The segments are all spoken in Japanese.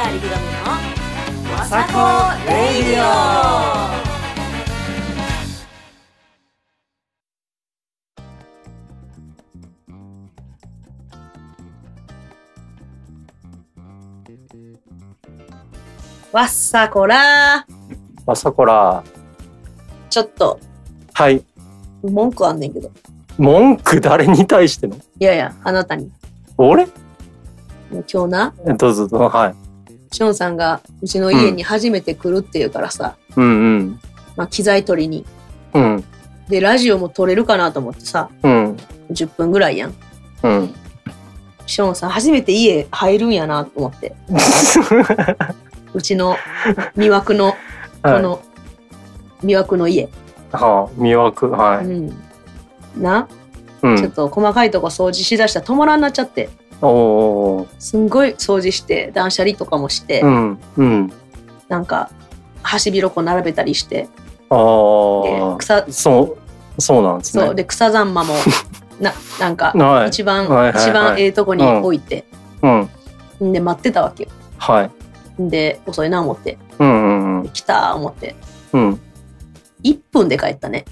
川りぐろみのわさこレイディオわっさこらわさこらちょっとはい文句あんねんけど文句誰に対してのいやいやあなたに俺今日などうぞどうぞはいションさんがうちの家に初めて来るっていうからさ、うんうんまあ、機材取りに。うん、でラジオも撮れるかなと思ってさうん、10分ぐらいやん。うん。ョーンさん初めて家入るんやなと思って うちの魅惑のこの魅惑の家。はあ、魅惑、はうんな、うちょっと細かいとこ掃除しだしたら止まらんなっちゃっておすんごい掃除して断捨離とかもして、うんうん、なんかハシビロ並べたりしてあ草そうそうなんですねそうで草ざんまも ななんか一番、はい、一番ええとこに置いて、うん、で待ってたわけよ、はい、で遅いな思って、うんうんうん、来た思って、うん、1分で帰ったね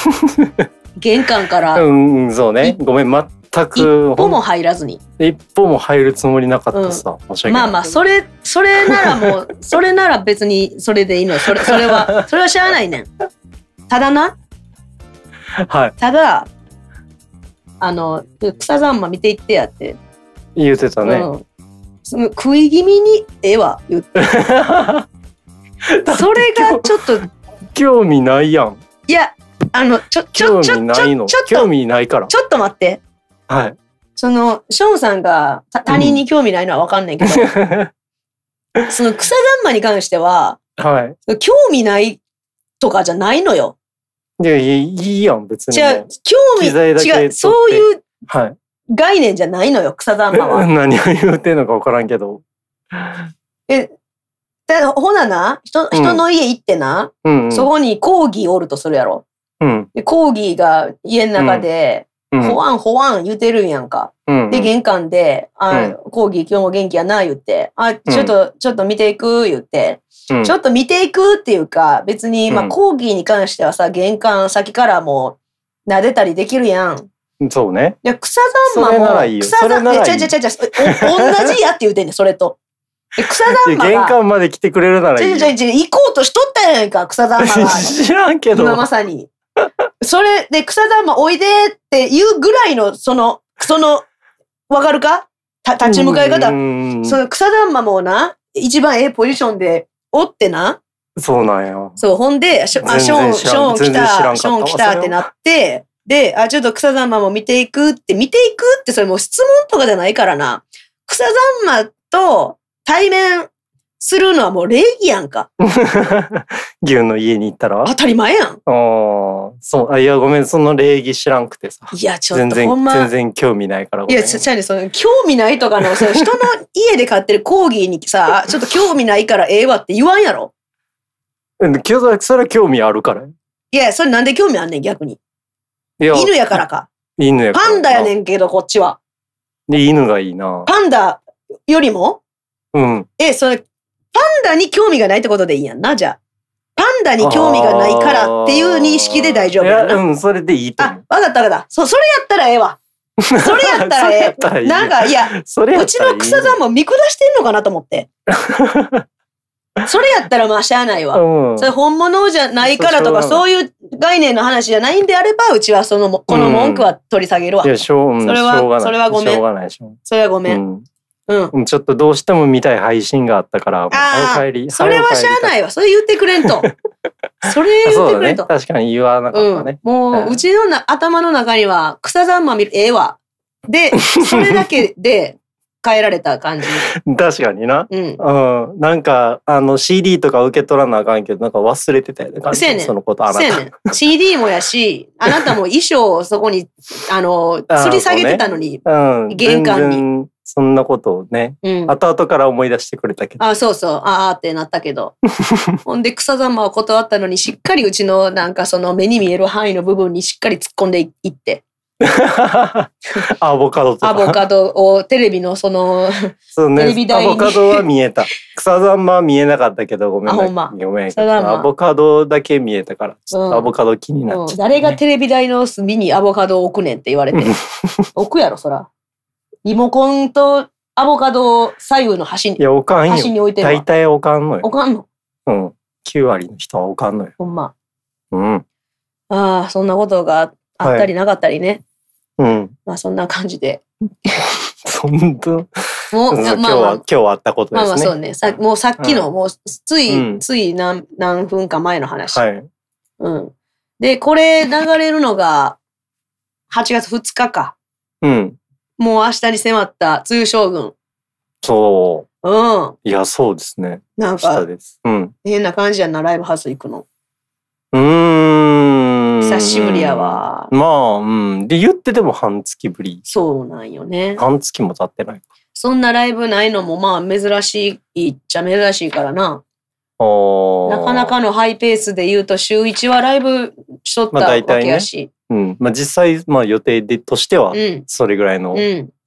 玄関から、うん、そうねごめん待って。全く一歩も入らずに一歩も入るつもりなかったさ、うん、まあまあそれそれならもう それなら別にそれでいいのそれそれはそれは知らないねんただな、はい、ただあの草ざんま見ていってやって言うてたね、うん、食い気味に絵は言 ってそれがちょっと興味ないやんいやあのちょちょちょちょちょっと興味ないからちょっと待ってはい。その、ショーンさんが他人に興味ないのはわかんないけど、うん、その草ざんまに関しては、はい。興味ないとかじゃないのよ。いや、いいやん、別に。じゃ興味、違う、そういう、はい。概念じゃないのよ、草ざんまは。何を言うてんのか分からんけど。え、だほなな、人人の家行ってな、うん、そこにコーギーおるとするやろ。うん、でコーギーが家の中で、ほわんほわん言うてるんやんか。うんで、玄関で、あ、うん、講義今日も元気やな、言って、あ、ちょっと、うん、ちょっと見ていく、言って、うん、ちょっと見ていくっていうか、別に、まあ、講義に関してはさ、玄関先からも撫でたりできるやん。そうね。いや、草ざんまも、いい草ざんま、ちゃちゃちゃちゃ、同じやって言うてんねん、それと。草ざんまが。玄関まで来てくれるならいい。ちょちょち行こうとしとったやないか、草ざんま 知らんけど。今まさに。それで草ざんまおいでって言うぐらいの、その、その、わかるかた、立ち向かい方。その草ざんまもな、一番ええポジションでおってな。そうなんよ。そう、ほんで、ショあショーン、ショーン来た、ショーン来たってなって、で、あ、ちょっと草ざんまも見ていくって、見ていくってそれもう質問とかじゃないからな。草ざんまと対面するのはもう礼儀やんか。牛の家に行ったら当たり前やん。ああ、そう、あ、いや、ごめん、その礼儀知らんくてさ。いや、ちょっと全ほん然、ま全然興味ないからいや、ちちゃうね、その、興味ないとかの、その人の家で飼ってるコーギーにさ、ちょっと興味ないからええわって言わんやろ。うんきょそれは興味あるから。いや、それなんで興味あんねん、逆に。や、犬やからか。犬やから。パンダやねんけど、こっちは。で、犬がいいな。パンダよりもうん。え、それ、パンダに興味がないってことでいいやんな、じゃあ。パンダに興味がないからっていう認識で大丈夫やな。うん、それでいいとあ、わかったわかった。そ、それやったらええわ。それやったらええ。いいなんか、いや、いい、うちの草さんも見下してんのかなと思って。それやったらまあしゃあないわ。うん、それ本物じゃないからとか、そういう概念の話じゃないんであれば、うちはその、この文句は取り下げるわ。うん、いや、しょう、それは、それはごめん。それはごめん。うん、ちょっとどうしても見たい配信があったから、早帰り。それはしゃあないわ。それ言ってくれんと。それ言ってくれと、ね。確かに言わなかったね。うん、もう、うちのな頭の中には、草ざんま見る、ええわ。で、それだけで、変えられた感じ。確かにな。うん。うん。なんか、あの、CD とか受け取らなあかんけど、なんか忘れてたよね。せやねん。そのことあなた。ね CD もやし、あなたも衣装をそこに、あの、吊り下げてたのに、ねうん、玄関に。そんなことをね、うん、後々から思い出してくれたけど。あ、そうそう、ああってなったけど。ほんで草ざまを断ったのに、しっかりうちのなんかその目に見える範囲の部分にしっかり突っ込んでいって。アボカドとか。アボカドをテレビのその、そうね、テレビ台に。アボカドは見えた。草ざんま見えなかったけど、ごめんな、ま、ごめん、ま、アボカドだけ見えたから、ちょっとアボカド気になっちゃった、ねうんうん、誰がテレビ台の隅にアボカドを置くねんって言われて。置くやろ、そら。リモコンとアボカドを左右の端に。いや、おかんよ。端に置いてる大体おかんのよ。おかんのうん。9割の人はおかんのよ。ほんま。うん。ああ、そんなことがあったりなかったりね。うん。まあそんな感じで。そんな、もう、いや今ま日あまは、あ今。日はあったことまあまあそうね。さもうさっきの、もうつい、つい何何分か前の話、はい。うん。で、これ流れるのが8月2日か。うん。もう明日に迫った通将軍。そう。うん。いや、そうですね。なんか、うん、変な感じやな、ライブハウス行くの。うん。久しぶりやわ。まあ、うん。で、言ってでも半月ぶり。そうなんよね。半月も経ってない。そんなライブないのも、まあ、珍しいっちゃ珍しいからな。なかなかのハイペースで言うと週1はライブしとったわけやし。まあ、ね、うんまあ、実際、まあ、予定でとしてはそれぐらいの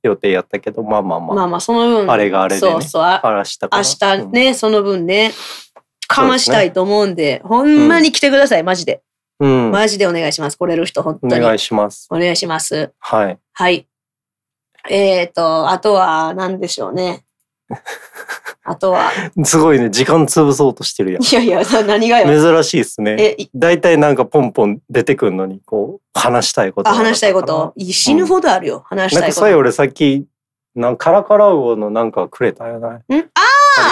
予定やったけど、うん、まあまあまあまあまあその分あれがあれで、ね、そうそう明日ね、うん、その分ねかましたいと思うんで、ほんまに来てくださいマジで、うん、マジでお願いします来れる人本当にお願いしますお願いしますはい、はい、えっ、ー、とあとは何でしょうね あとは。すごいね、時間潰そうとしてるやん。いやいや、何がよ。珍しいですね。え、大体なんかポンポン出てくるのに、こう、話したいこと。話したいこと。死ぬほどあるよ、うん、話したいこと。なんか俺さっき、なんカラカラウオのなんかくれたよね。んあ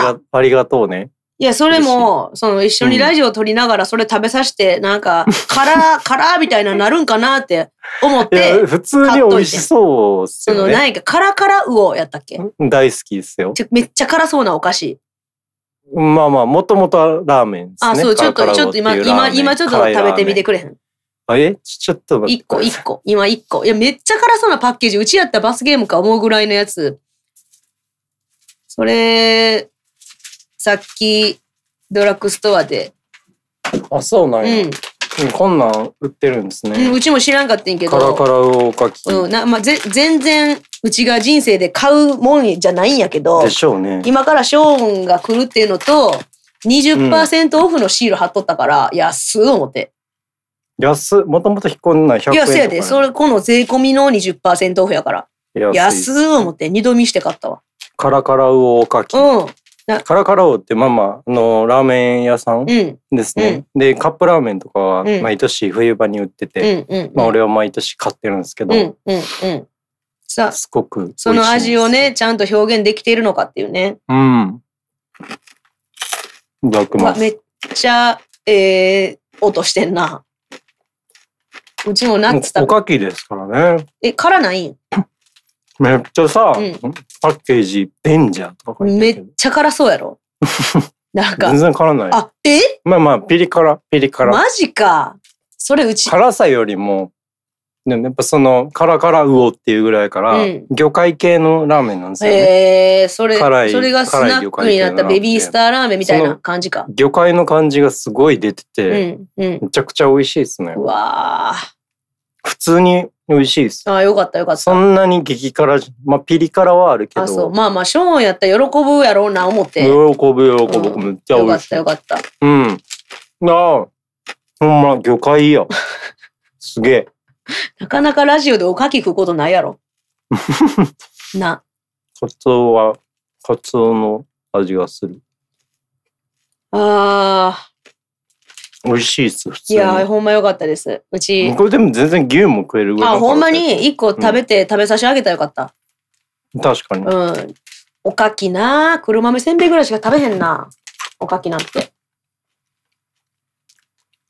あありがとうね。いや、それも、その一緒にラジオを撮りながらそれ食べさせて、なんか、辛、辛 みたいななるんかなって思って。普通に美味しそうっすよね。その、何か、辛辛魚やったっけ大好きですよ。めっちゃ辛そうなお菓子。まあまあ、もともとラーメンですね。あ、そう、ちょっと、ちょっと今、今、今ちょっと食べてみてくれへん。あえちょっと待って。一個、一個。今一個。いや、めっちゃ辛そうなパッケージ。うちやったらバスゲームか思うぐらいのやつ。それ、さっきドラッグストアで。あ、そうなんや。うんうん、こんなん売ってるんですね。うちも知らんかってんけど。カラカラ魚おかき。うん、なまあ、ぜ全然、うちが人生で買うもんじゃないんやけど。でしょうね。今からショーンが来るっていうのと、20%オフのシール貼っとったから、うん、安っ、思って。安もともと引っ込んない100円、ね。いや、そやで。それ、この税込みの20%オフやから。安っ、安思って、二度見して買ったわ。カラカラ魚おかき。うん。カラカラ王ってママのラーメン屋さんですね、うん、でカップラーメンとかは毎年冬場に売ってて、うんうん、まあ、俺は毎年買ってるんですけど、うんうんうんすごくその味をねちゃんと表現できているのかっていうねうんいただきますめっちゃえー、音してんなうちもナッツ食べおかきですからねえ辛ないんめっちゃさ、うん、パッケージ、ベンジャーとかめっちゃ辛そうやろ。なんか。全然辛ない。あ、えまあまあ、ピリ辛、ピリ辛。マジか。それうち。辛さよりも、でもやっぱその、カラカラ魚っていうぐらいから、うん、魚介系のラーメンなんですよね。へえー、それ、辛いそれがスナックになったベビースターラーメンみたいな感じか。魚介の感じがすごい出てて、うんうん、めちゃくちゃ美味しいですね。うわー。普通に美味しいです。ああ、よかったよかった。そんなに激辛まあピリ辛はあるけど。あそう。まあまあ、ショーンやったら喜ぶやろうな、思って。喜ぶ喜ぶ、めっちゃ美味しい。よかったよかった。うん。ああ、ほんま、魚介や。すげえ。なかなかラジオでおかき食うことないやろ。な。カツオは、カツオの味がする。ああ。美味しいです、普通いやほんま良かったです。うち。これでも全然牛も食えるぐらい。あ、ほんまに一個食べて、うん、食べさせてあげたらよかった。確かに。うん。おかきな黒豆せんべいぐらいしか食べへんなおかきなんて。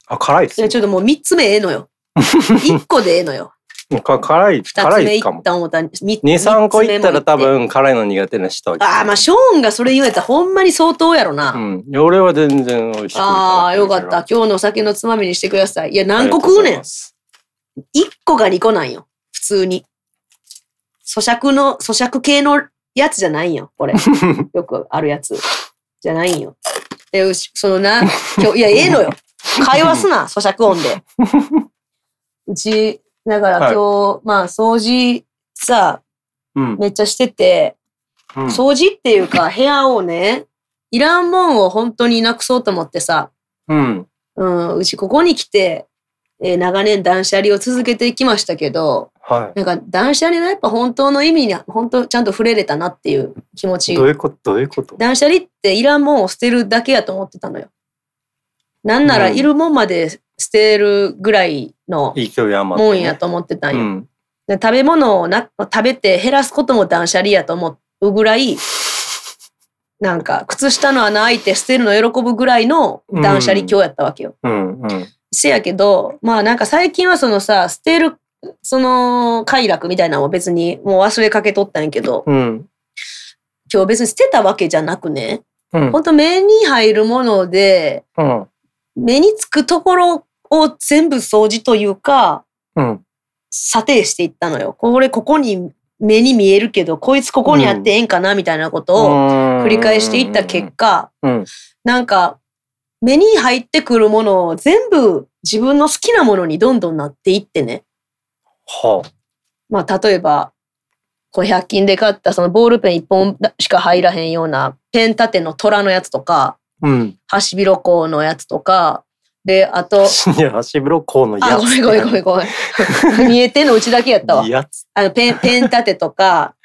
あ、辛いっす、ね、いや、ちょっともう3つ目ええのよ。1 個でええのよ。か辛い、辛いかも。2、3個いったら多分辛いの苦手な人ああ、まあ、ショーンがそれ言えたほんまに相当やろな。うん。俺は全然美味しい。ああ、よかった。今日のお酒のつまみにしてください。いや、何個食うねん。1個が2個なんよ。普通に。咀嚼の、咀嚼系のやつじゃないよ、これ。よくあるやつ。じゃないよ。で、そのな、今日、いや、ええのよ。会話すな、咀嚼音で。うち、だから今日、はい、まあ掃除さ、うん、めっちゃしてて、うん、掃除っていうか部屋をね、いらんもんを本当になくそうと思ってさ、うん。うん、うちここに来て、えー、長年断捨離を続けてきましたけど、はい、なんか断捨離のやっぱ本当の意味に本当ちゃんと触れれたなっていう気持ちどういうことどういうこと断捨離っていらんもんを捨てるだけやと思ってたのよ。なんならいるもんまで捨てるぐらいのもんやと思ってたんよ。うん食べ物をな食べて減らすことも断捨離やと思うぐらい、なんか靴下の穴開いて捨てるの喜ぶぐらいの断捨離教やったわけよ。うんうん、せやけど、まあなんか最近はそのさ、捨てる、その快楽みたいなのも別にもう忘れかけとったんやけど、うん、今日別に捨てたわけじゃなくね、うん、ほんと目に入るもので、うん目につくところを全部掃除というか、うん、査定していったのよ。これここに目に見えるけど、こいつここにあってええんかなみたいなことを繰り返していった結果、うん、なんか目に入ってくるものを全部自分の好きなものにどんどんなっていってね。はあ、まあ例えば、こう100均で買ったそのボールペン1本しか入らへんようなペン立ての虎のやつとか、ハシビロコウのやつとか、で、あと。いや、ハシブロコウのやつ。あ、ごめんごめんごめんごめん。見えてんのうちだけやったわ。やつ。あの、ペン、ペン立てとか、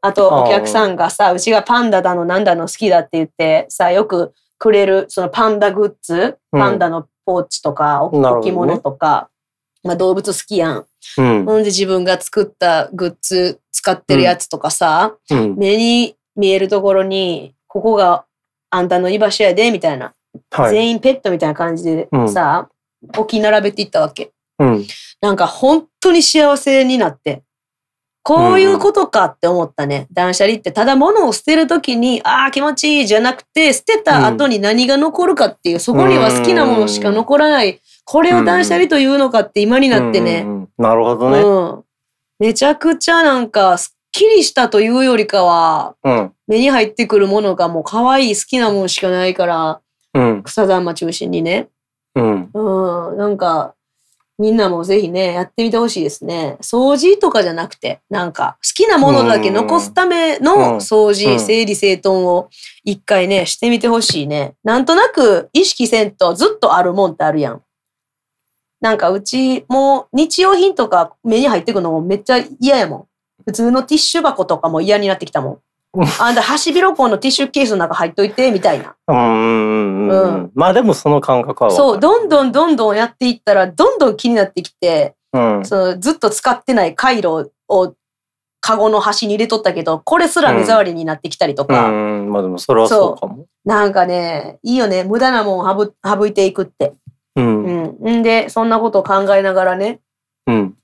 あとお客さんがさ、うちがパンダだのなんだの好きだって言ってさ、よくくれる、そのパンダグッズ、パンダのポーチとか、置物とか、ね、まあ動物好きやん。うん、ほんで自分が作ったグッズ使ってるやつとかさ、うん、目に見えるところに、ここがあんたの居場所やで、みたいな。はい、全員ペットみたいな感じでさ、置、うん、き並べていったわけ。うん、なんか本当に幸せになって。こういうことかって思ったね。うん、断捨離って、ただ物を捨てるときに、ああ、気持ちいいじゃなくて、捨てた後に何が残るかっていう、そこには好きなものしか残らない。これを断捨離というのかって今になってね。なるほどね。うん。めちゃくちゃなんか、きりしたというよりかは、うん、目に入ってくるものがもう可愛い好きなものしかないから、うん、草山中心にね。うん。うん、なんか、みんなもぜひね、やってみてほしいですね。掃除とかじゃなくて、なんか、好きなものだけ残すための掃除、整理整頓を一回ね、してみてほしいね。なんとなく意識せんとずっとあるもんってあるやん。なんかうちも日用品とか目に入ってくのもめっちゃ嫌やもん。普通のティッシュ箱とかも嫌になってきたもん。あんた、ハシビロコのティッシュケースの中入っといて、みたいな。うんうん。まあでもその感覚は。そう、どんどんどんどんやっていったら、どんどん気になってきて、うん、そのずっと使ってない回路をカゴの端に入れとったけど、これすら目障りになってきたりとか。うん、うんまあでもそれはそうかもなんかね、いいよね。無駄なもん省省いていくって。うん。うん。んで、そんなことを考えながらね、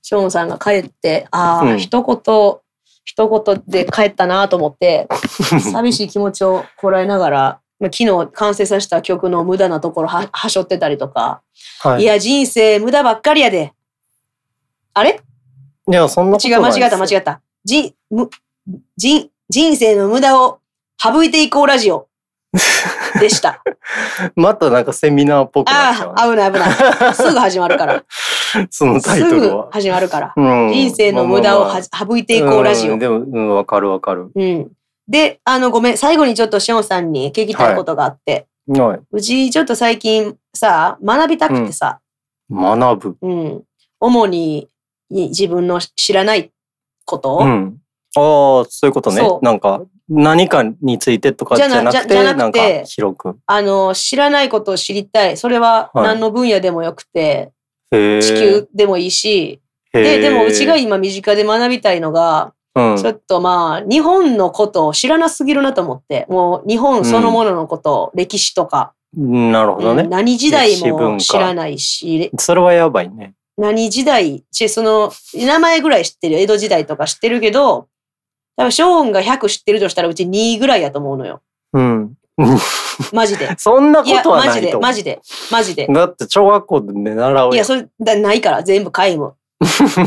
ショーンさんが帰って、ああ、うん、一言、一言で帰ったなと思って、寂しい気持ちをこらえながら、まあ、昨日完成させた曲の無駄なところははしょってたりとか、はい、いや、人生無駄ばっかりやで。あれいや、そんなことない違う、間違った、間違った。じ、む、人、人生の無駄を省いていこうラジオ。でした。またなんかセミナーっぽくなっちゃう、ああ、危ない危ない。すぐ始まるから。そのタイトルは。始まるから。うん、人生の無駄をは、まあまあ、省いていこうラジオ。でも、うん、わかるわかる。うん。で、あの、ごめん、最後にちょっとしおんさんに聞きたいことがあって。はい、うち、ちょっと最近さ、学びたくてさ。うん、学ぶ。うん。主に自分の知らないこと、うん、ああ、そういうことね。なんか、何かについてとかじゃなくて、ななくてんか広く。あの、知らないことを知りたい。それは何の分野でもよくて、はい、地球でもいいし、で、でもうちが今身近で学びたいのが、うん、ちょっとまあ、日本のことを知らなすぎるなと思って、もう日本そのもののこと、うん、歴史とか。なるほどね、何時代も知らないし。それはやばいね。何時代、その、名前ぐらい知ってる。江戸時代とか知ってるけど、多分、ショーンが100知ってるとしたら、うち2ぐらいやと思うのよ。うん。マジで。そんなことはないとマジで、マジで、マジで。だって小学校でね、習ういや、それ、だないから、全部皆無。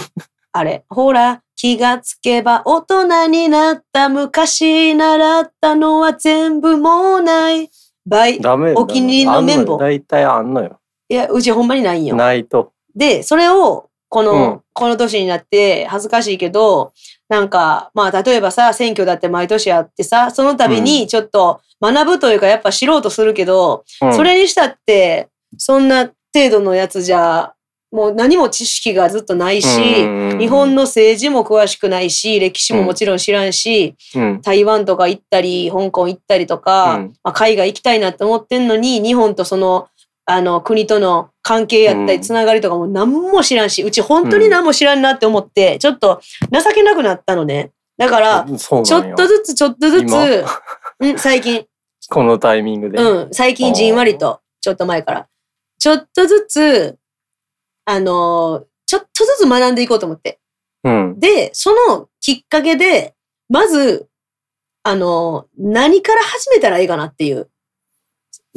あれ、ほら、気がつけば大人になった昔習ったのは全部もうない。バイ、お気に入りの綿棒。大体あんのよ。いや、うちほんまにないよ。ないと。で、それを、この、うん、この年になって恥ずかしいけど、なんか、まあ、例えばさ、選挙だって毎年やってさ、その度にちょっと学ぶというか、やっぱ知ろうとするけど、うん、それにしたって、そんな程度のやつじゃ、もう何も知識がずっとないし、日本の政治も詳しくないし、歴史ももちろん知らんし、うん、台湾とか行ったり、香港行ったりとか、うん、まあ、海外行きたいなって思ってんのに、日本とその、あの、国との関係やったり、つながりとかも何も知らんし、うち本当に何も知らんなって思って、ちょっと情けなくなったのね。だから、ちょっとずつちょっとずつ、うん、最近。このタイミングで。うん、最近じんわりと、ちょっと前から。ちょっとずつ、あの、ちょっとずつ学んでいこうと思って。うん、で、そのきっかけで、まず、あの、何から始めたらいいかなっていう。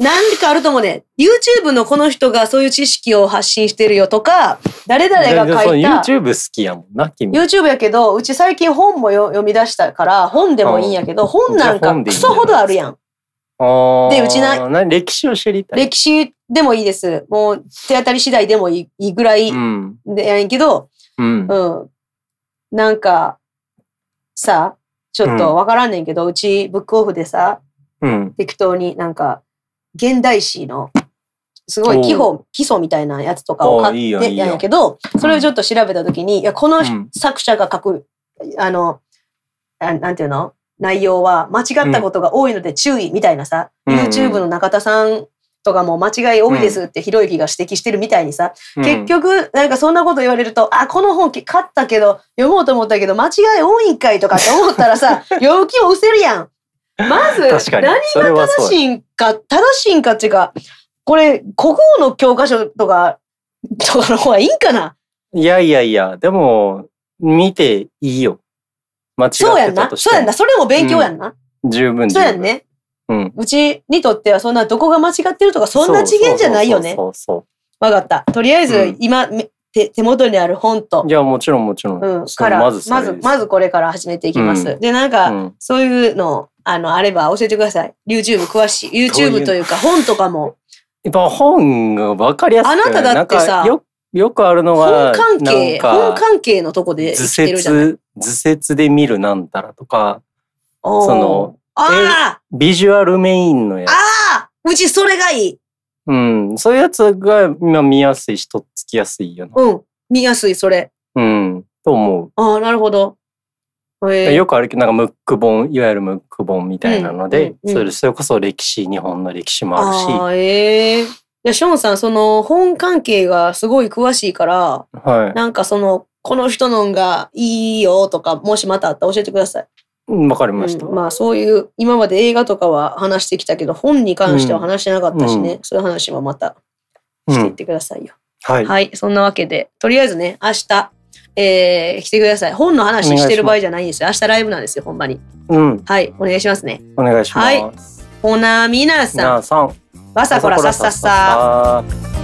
何かあるともね、YouTube のこの人がそういう知識を発信してるよとか、誰々が書いた。YouTube 好きやもんな、君。YouTube やけど、うち最近本も読み出したから、本でもいいんやけど、本なんかクソほどあるやん。で、うちな、歴史を知りたい。歴史でもいいです。もう手当たり次第でもいいぐらいでやんけど、うん、うん。なんか、さ、ちょっとわからんねんけど、うん、うちブックオフでさ、うん、適当になんか、現代史のすごい基本基礎みたいなやつとかを買ってやんやけどそれをちょっと調べた時に、いやこの作者が書く、あのなんていうの内容は間違ったことが多いので注意みたいなさ、YouTube の中田さんとかも間違い多いですってひろゆきが指摘してるみたいにさ、結局なんかそんなこと言われるとあこの本買ったけど読もうと思ったけど間違い多いんかいとかって思ったらさ読む 気を失せるやんまず、何が正しいんか、正しいんかっていうか、これ、国語の教科書とか、とかの方がいいんかないやいやいや、でも、見ていいよ。間違ってそうやんな。そうやんな。それも勉強やんな。うん、十分そうやんね。うん、うちにとってはそんなどこが間違ってるとかそんな次元じゃないよね。そうそうわ分かった。とりあえず今、うん、手手元にある本と。いや、もちろんもちろん。うん、からまず、まず、まずこれから始めていきます。うん、で、なんか、うん、そういうの、あの、あれば教えてください。YouTube 詳しい。YouTube というか、本とかも。やっぱ本が分かりやすい。あなただってさ、よよくあるのは、本関係、本関係のとこで図説、図説で見るなんたらとか、その、ああビジュアルメインのやつ。ああうちそれがいいうん、そういうやつが今見やすいし、とっつきやすいよな。うん、見やすい、それ。うん、と思う。ああ、なるほど。えー、よくあるけど、なんかムック本、いわゆるムック本みたいなので、うんうんうん、それそれこそ歴史、日本の歴史もあるし。あええー、いや、ショーンさん、その本関係がすごい詳しいから、はい、なんかその、この人のんがいいよとか、もしまたあったら教えてください。わかりました、うん、まあそういう今まで映画とかは話してきたけど本に関しては話してなかったしね、うん、そういう話もまたしていってくださいよ。はい、はい、そんなわけでとりあえずね明日えー、来てください。本の話してる場合じゃないんですよ。明日ライブなんですよ、ほんまに。うん。はい、お願いしますね。お願いします。はい。ほな、みなさん。さん。わさこらさっさっさ。